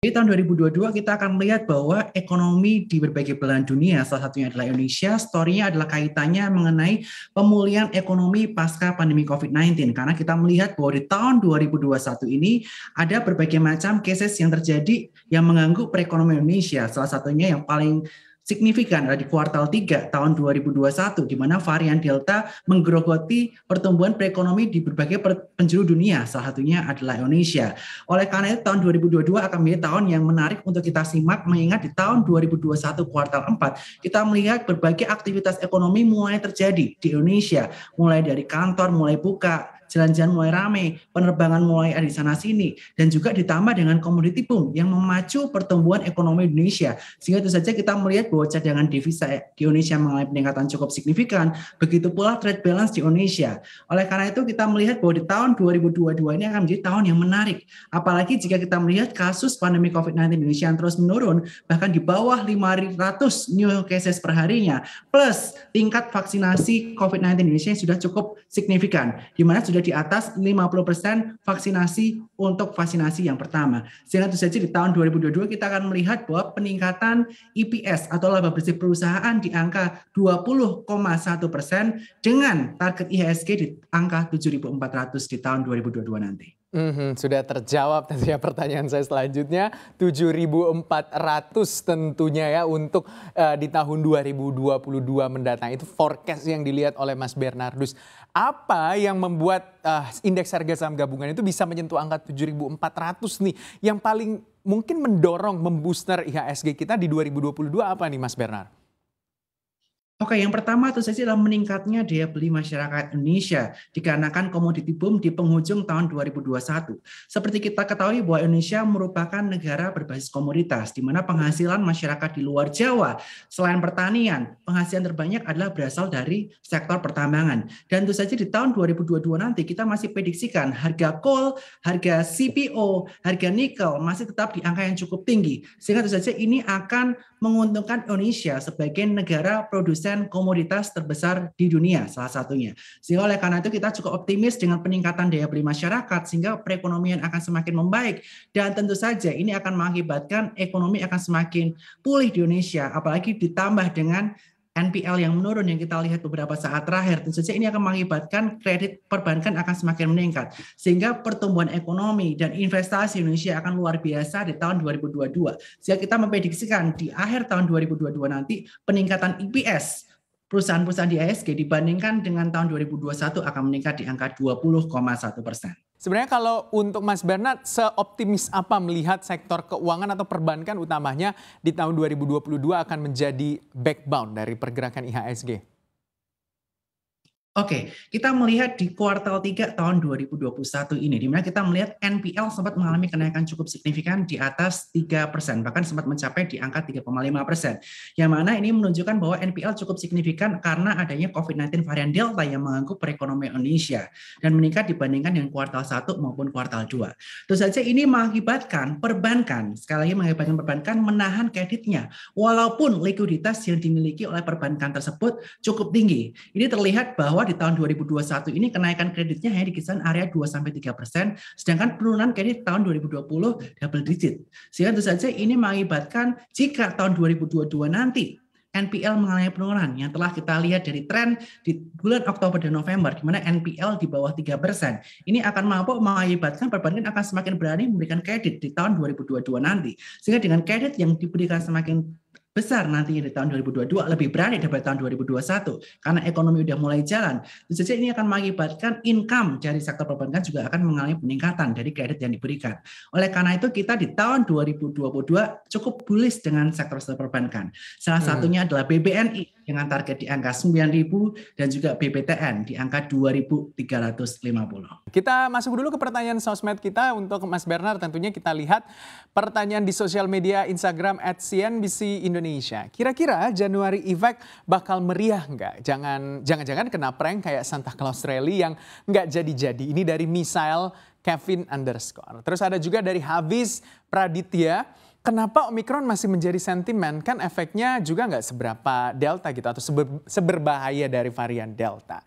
Di tahun 2022 kita akan melihat bahwa ekonomi di berbagai belahan dunia, salah satunya adalah Indonesia, story-nya adalah kaitannya mengenai pemulihan ekonomi pasca pandemi COVID-19. Karena kita melihat bahwa di tahun 2021 ini ada berbagai macam cases yang terjadi yang mengganggu perekonomian Indonesia. Salah satunya yang paling signifikan di kuartal 3 tahun 2021 di mana varian Delta menggerogoti pertumbuhan perekonomi di berbagai penjuru dunia salah satunya adalah Indonesia. Oleh karena itu tahun 2022 akan menjadi tahun yang menarik untuk kita simak mengingat di tahun 2021 kuartal 4 kita melihat berbagai aktivitas ekonomi mulai terjadi di Indonesia mulai dari kantor mulai buka jalan-jalan mulai rame, penerbangan mulai ada di sana sini, dan juga ditambah dengan komoditi boom yang memacu pertumbuhan ekonomi Indonesia. Sehingga itu saja kita melihat bahwa cadangan devisa di Indonesia mengalami peningkatan cukup signifikan, begitu pula trade balance di Indonesia. Oleh karena itu kita melihat bahwa di tahun 2022 ini akan menjadi tahun yang menarik, apalagi jika kita melihat kasus pandemi COVID-19 di Indonesia yang terus menurun, bahkan di bawah 500 new cases per harinya, plus tingkat vaksinasi COVID-19 di Indonesia yang sudah cukup signifikan, di mana sudah sudah di atas 50% vaksinasi untuk vaksinasi yang pertama. Sehingga itu saja di tahun 2022 kita akan melihat bahwa peningkatan IPS atau laba bersih perusahaan di angka 20,1 persen dengan target IHSG di angka 7.400 di tahun 2022 nanti. Mm-hmm, sudah terjawab ya pertanyaan saya selanjutnya 7.400 tentunya ya untuk uh, di tahun 2022 mendatang itu forecast yang dilihat oleh Mas Bernardus. Apa yang membuat uh, indeks harga saham gabungan itu bisa menyentuh angka 7.400 nih yang paling mungkin mendorong membooster IHSG kita di 2022 apa nih Mas Bernard? Oke, yang pertama itu saya adalah meningkatnya daya beli masyarakat Indonesia dikarenakan komoditi boom di penghujung tahun 2021. Seperti kita ketahui bahwa Indonesia merupakan negara berbasis komoditas di mana penghasilan masyarakat di luar Jawa selain pertanian, penghasilan terbanyak adalah berasal dari sektor pertambangan. Dan itu saja di tahun 2022 nanti kita masih prediksikan harga coal, harga CPO, harga nikel masih tetap di angka yang cukup tinggi. Sehingga itu saja ini akan menguntungkan Indonesia sebagai negara produsen komoditas terbesar di dunia salah satunya. Sehingga oleh karena itu kita cukup optimis dengan peningkatan daya beli masyarakat sehingga perekonomian akan semakin membaik dan tentu saja ini akan mengakibatkan ekonomi akan semakin pulih di Indonesia apalagi ditambah dengan NPL yang menurun yang kita lihat beberapa saat terakhir, tentu saja ini akan mengakibatkan kredit perbankan akan semakin meningkat, sehingga pertumbuhan ekonomi dan investasi Indonesia akan luar biasa di tahun 2022. Sehingga kita memprediksikan di akhir tahun 2022 nanti peningkatan IPS perusahaan-perusahaan di ASG dibandingkan dengan tahun 2021 akan meningkat di angka 20,1 persen. Sebenarnya kalau untuk Mas Bernard, seoptimis apa melihat sektor keuangan atau perbankan utamanya di tahun 2022 akan menjadi backbone dari pergerakan IHSG? Oke, kita melihat di kuartal 3 tahun 2021 ini, di mana kita melihat NPL sempat mengalami kenaikan cukup signifikan di atas 3 persen, bahkan sempat mencapai di angka 3,5 persen. Yang mana ini menunjukkan bahwa NPL cukup signifikan karena adanya COVID-19 varian Delta yang mengangkut perekonomian Indonesia dan meningkat dibandingkan dengan kuartal 1 maupun kuartal 2. Terus saja ini mengakibatkan perbankan, sekali lagi mengakibatkan perbankan menahan kreditnya, walaupun likuiditas yang dimiliki oleh perbankan tersebut cukup tinggi. Ini terlihat bahwa di tahun 2021 ini kenaikan kreditnya hanya di kisaran area 2 sampai 3 persen, sedangkan penurunan kredit tahun 2020 double digit. Sehingga tentu saja ini mengakibatkan jika tahun 2022 nanti NPL mengalami penurunan yang telah kita lihat dari tren di bulan Oktober dan November di mana NPL di bawah 3%. Ini akan mampu mengakibatkan perbankan akan semakin berani memberikan kredit di tahun 2022 nanti. Sehingga dengan kredit yang diberikan semakin besar nantinya di tahun 2022 lebih berani daripada tahun 2021 karena ekonomi sudah mulai jalan. jadi ini akan mengakibatkan income dari sektor perbankan juga akan mengalami peningkatan dari kredit yang diberikan. Oleh karena itu kita di tahun 2022 cukup bullish dengan sektor sektor perbankan. Salah hmm. satunya adalah BBNI dengan target di angka 9.000 dan juga BPTN di angka 2.350. Kita masuk dulu ke pertanyaan sosmed kita untuk Mas Bernard tentunya kita lihat pertanyaan di sosial media Instagram at CNBC Indonesia. Kira-kira Januari Efek bakal meriah nggak? Jangan jangan-jangan kena prank kayak Santa Claus Rally yang nggak jadi-jadi. Ini dari misal Kevin underscore. Terus ada juga dari Havis Praditya Kenapa Omikron masih menjadi sentimen? Kan efeknya juga nggak seberapa Delta gitu atau seber, seberbahaya dari varian Delta.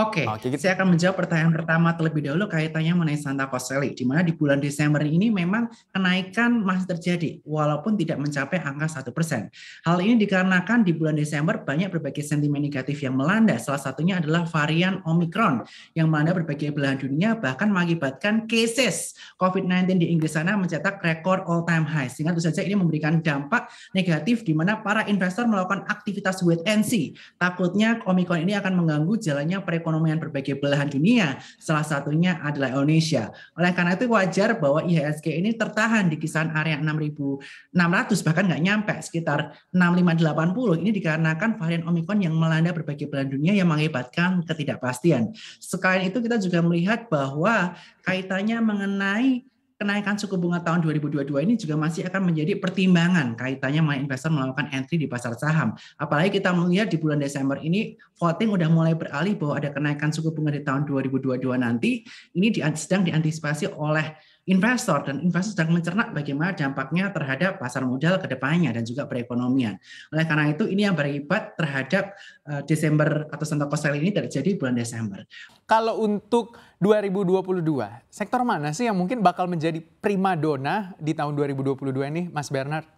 Oke, okay, okay, gitu. saya akan menjawab pertanyaan pertama terlebih dahulu kaitannya mengenai Santa Coselli. di mana di bulan Desember ini memang kenaikan masih terjadi, walaupun tidak mencapai angka satu persen. Hal ini dikarenakan di bulan Desember banyak berbagai sentimen negatif yang melanda, salah satunya adalah varian Omicron yang melanda berbagai belahan dunia, bahkan mengakibatkan cases COVID-19 di Inggris sana mencetak rekor all time high. Sehingga tentu saja ini memberikan dampak negatif di mana para investor melakukan aktivitas wait and see. Takutnya Omicron ini akan mengganggu jalannya perekonomian perekonomian berbagai belahan dunia, salah satunya adalah Indonesia. Oleh karena itu wajar bahwa IHSG ini tertahan di kisaran area 6.600 bahkan nggak nyampe sekitar 6580 ini dikarenakan varian Omicron yang melanda berbagai belahan dunia yang mengakibatkan ketidakpastian. Sekali itu kita juga melihat bahwa kaitannya mengenai kenaikan suku bunga tahun 2022 ini juga masih akan menjadi pertimbangan kaitannya main investor melakukan entry di pasar saham. Apalagi kita melihat di bulan Desember ini voting udah mulai beralih bahwa ada kenaikan suku bunga di tahun 2022 nanti. Ini sedang diantisipasi oleh investor dan investor sedang mencerna bagaimana dampaknya terhadap pasar modal kedepannya dan juga perekonomian. Oleh karena itu ini yang beribat terhadap eh, Desember atau Santo Kostel ini terjadi bulan Desember. Kalau untuk 2022, sektor mana sih yang mungkin bakal menjadi primadona di tahun 2022 ini, Mas Bernard?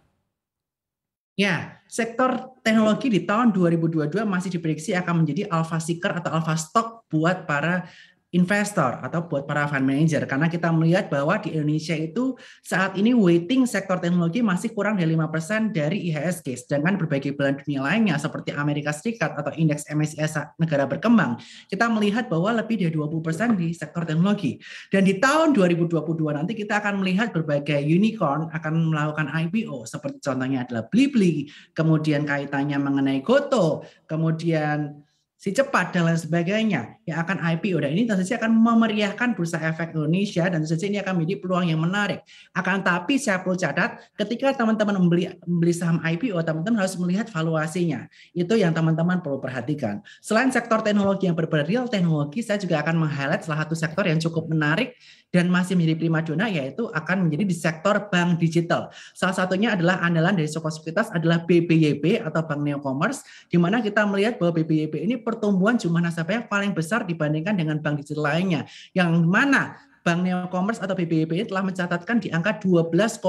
Ya, sektor teknologi di tahun 2022 masih diprediksi akan menjadi alpha seeker atau alpha stock buat para investor atau buat para fund manager karena kita melihat bahwa di Indonesia itu saat ini waiting sektor teknologi masih kurang dari 5% dari IHSG sedangkan berbagai belahan dunia lainnya seperti Amerika Serikat atau indeks MSCI negara berkembang kita melihat bahwa lebih dari 20% di sektor teknologi dan di tahun 2022 nanti kita akan melihat berbagai unicorn akan melakukan IPO seperti contohnya adalah Blibli kemudian kaitannya mengenai Goto kemudian si cepat dan lain sebagainya yang akan IPO dan ini tentu saja akan memeriahkan bursa efek Indonesia dan tentu saja ini akan menjadi peluang yang menarik. Akan tapi saya perlu catat ketika teman-teman membeli membeli saham IPO teman-teman harus melihat valuasinya. Itu yang teman-teman perlu perhatikan. Selain sektor teknologi yang berbeda real teknologi, saya juga akan meng-highlight salah satu sektor yang cukup menarik dan masih menjadi primadona yaitu akan menjadi di sektor bank digital. Salah satunya adalah andalan dari Soko Sekuritas adalah BBYB atau Bank Neo Commerce, di mana kita melihat bahwa BBYB ini pertumbuhan jumlah nasabahnya paling besar dibandingkan dengan bank digital lainnya yang mana Bank Neo Commerce atau BBYB ini telah mencatatkan di angka 12,7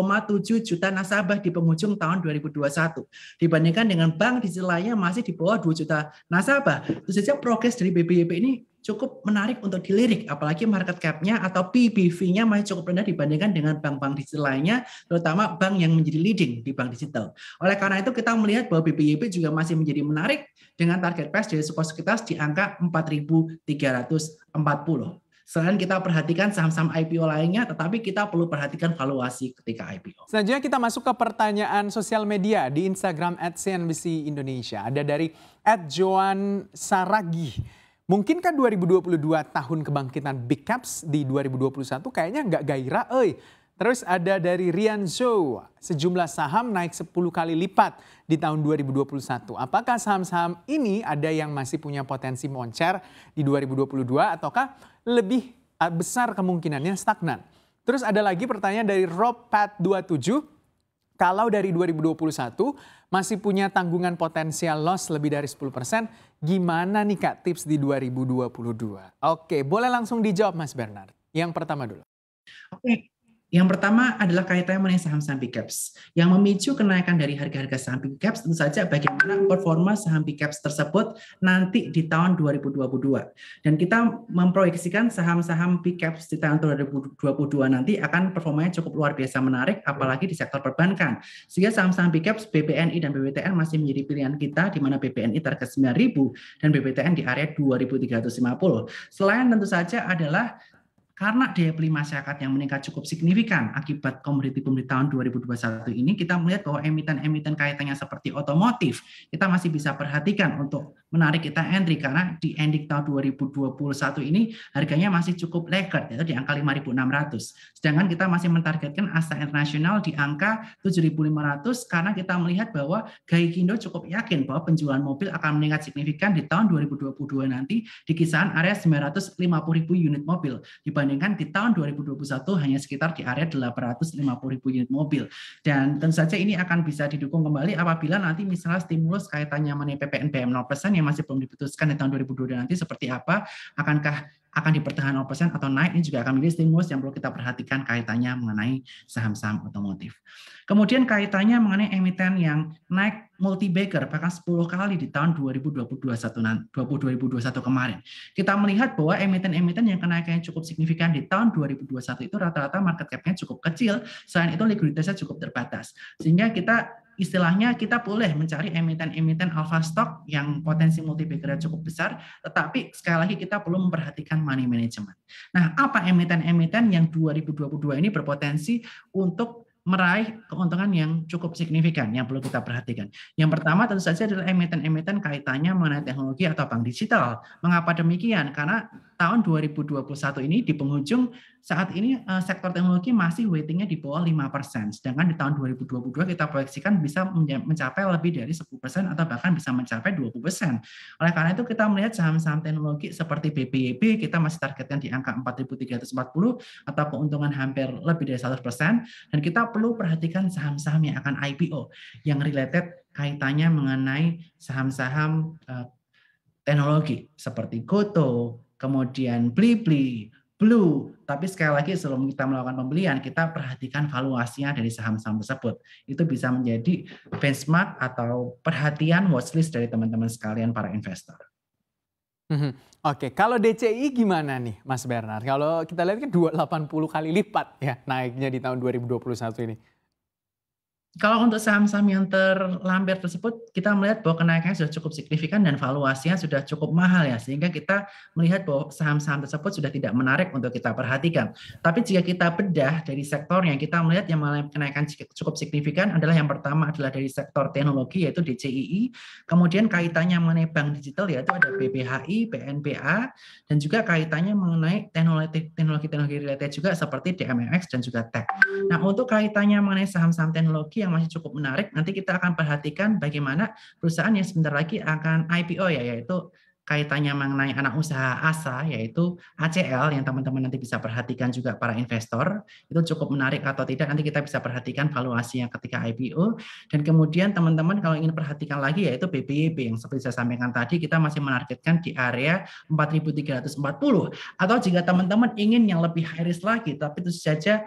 juta nasabah di penghujung tahun 2021. Dibandingkan dengan bank digital lainnya masih di bawah 2 juta nasabah. Tentu saja progres dari BBYB ini cukup menarik untuk dilirik, apalagi market cap-nya atau PBV-nya masih cukup rendah dibandingkan dengan bank-bank digital lainnya, terutama bank yang menjadi leading di bank digital. Oleh karena itu kita melihat bahwa BPYP juga masih menjadi menarik dengan target price dari support sekitar di angka 4.340. Selain kita perhatikan saham-saham IPO lainnya, tetapi kita perlu perhatikan valuasi ketika IPO. Selanjutnya kita masuk ke pertanyaan sosial media di Instagram @cnbc Indonesia. Ada dari @joan saragih. Mungkinkah 2022 tahun kebangkitan Big Caps di 2021 kayaknya nggak gairah, eh. Terus ada dari Rian Zhou, sejumlah saham naik 10 kali lipat di tahun 2021. Apakah saham-saham ini ada yang masih punya potensi moncer di 2022 ataukah lebih eh, besar kemungkinannya stagnan? Terus ada lagi pertanyaan dari Rob Pat 27, kalau dari 2021 masih punya tanggungan potensial loss lebih dari 10%, gimana nih Kak tips di 2022? Oke, boleh langsung dijawab Mas Bernard. Yang pertama dulu. Oke, yang pertama adalah kaitannya mengenai saham-saham big caps. Yang memicu kenaikan dari harga-harga saham big caps tentu saja bagaimana performa saham big caps tersebut nanti di tahun 2022. Dan kita memproyeksikan saham-saham big caps di tahun 2022 nanti akan performanya cukup luar biasa menarik apalagi di sektor perbankan. Sehingga saham-saham big caps BBNI dan BBTN masih menjadi pilihan kita di mana BBNI target 9.000 dan BBTN di area 2.350. Selain tentu saja adalah karena daya beli masyarakat yang meningkat cukup signifikan akibat komoditi di tahun 2021 ini, kita melihat bahwa emiten-emiten kaitannya seperti otomotif, kita masih bisa perhatikan untuk menarik kita entry karena di ending tahun 2021 ini harganya masih cukup leger yaitu di angka 5.600. Sedangkan kita masih mentargetkan asa internasional di angka 7.500 karena kita melihat bahwa Gaikindo cukup yakin bahwa penjualan mobil akan meningkat signifikan di tahun 2022 nanti di kisaran area 950.000 unit mobil dibanding dibandingkan di tahun 2021 hanya sekitar di area 850 unit mobil. Dan tentu saja ini akan bisa didukung kembali apabila nanti misalnya stimulus kaitannya mengenai PPNBM 0% yang masih belum diputuskan di tahun 2022 nanti seperti apa, akankah akan dipertahankan oleh atau naik ini juga akan menjadi stimulus yang perlu kita perhatikan kaitannya mengenai saham-saham otomotif. Kemudian kaitannya mengenai emiten yang naik multi bagger bahkan 10 kali di tahun 2021 2021 kemarin. Kita melihat bahwa emiten-emiten yang kenaikannya cukup signifikan di tahun 2021 itu rata-rata market cap-nya cukup kecil, selain itu likuiditasnya cukup terbatas. Sehingga kita istilahnya kita boleh mencari emiten-emiten alpha stock yang potensi multiplier cukup besar, tetapi sekali lagi kita perlu memperhatikan money management. Nah, apa emiten-emiten yang 2022 ini berpotensi untuk meraih keuntungan yang cukup signifikan yang perlu kita perhatikan. Yang pertama tentu saja adalah emiten-emiten kaitannya mengenai teknologi atau bank digital. Mengapa demikian? Karena tahun 2021 ini di penghujung saat ini eh, sektor teknologi masih weightingnya di bawah 5%, sedangkan di tahun 2022 kita proyeksikan bisa mencapai lebih dari 10% atau bahkan bisa mencapai 20%. Oleh karena itu kita melihat saham-saham teknologi seperti BBYB kita masih targetkan di angka 4.340 atau keuntungan hampir lebih dari 100% dan kita perlu perhatikan saham-saham yang akan IPO yang related kaitannya mengenai saham-saham eh, teknologi seperti Goto, kemudian beli Blue. Tapi sekali lagi sebelum kita melakukan pembelian, kita perhatikan valuasinya dari saham-saham tersebut. Itu bisa menjadi benchmark atau perhatian watchlist dari teman-teman sekalian para investor. Hmm, Oke, okay. kalau DCI gimana nih Mas Bernard? Kalau kita lihat kan 280 kali lipat ya naiknya di tahun 2021 ini kalau untuk saham-saham yang terlambat tersebut, kita melihat bahwa kenaikannya sudah cukup signifikan dan valuasinya sudah cukup mahal ya, sehingga kita melihat bahwa saham-saham tersebut sudah tidak menarik untuk kita perhatikan. Tapi jika kita bedah dari sektor yang kita melihat yang mengalami kenaikan cukup signifikan adalah yang pertama adalah dari sektor teknologi yaitu DCII, kemudian kaitannya mengenai bank digital yaitu ada BPHI, BNPA, dan juga kaitannya mengenai teknologi-teknologi related juga seperti DMX dan juga tech. Nah untuk kaitannya mengenai saham-saham teknologi yang masih cukup menarik. Nanti kita akan perhatikan bagaimana perusahaan yang sebentar lagi akan IPO ya, yaitu kaitannya mengenai anak usaha ASA yaitu ACL yang teman-teman nanti bisa perhatikan juga para investor itu cukup menarik atau tidak nanti kita bisa perhatikan valuasi yang ketika IPO dan kemudian teman-teman kalau ingin perhatikan lagi yaitu BBYB yang seperti saya sampaikan tadi kita masih menargetkan di area 4340 atau jika teman-teman ingin yang lebih high risk lagi tapi itu saja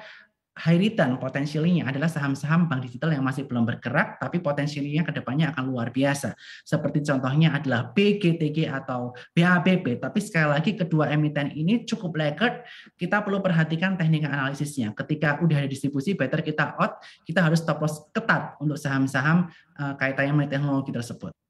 high return potensialnya adalah saham-saham bank digital yang masih belum bergerak tapi potensialnya ke depannya akan luar biasa. Seperti contohnya adalah BGTG atau BABB. Tapi sekali lagi kedua emiten ini cukup laggard. Kita perlu perhatikan teknik analisisnya. Ketika udah ada distribusi better kita out, kita harus stop loss ketat untuk saham-saham eh, kaitannya dengan teknologi tersebut.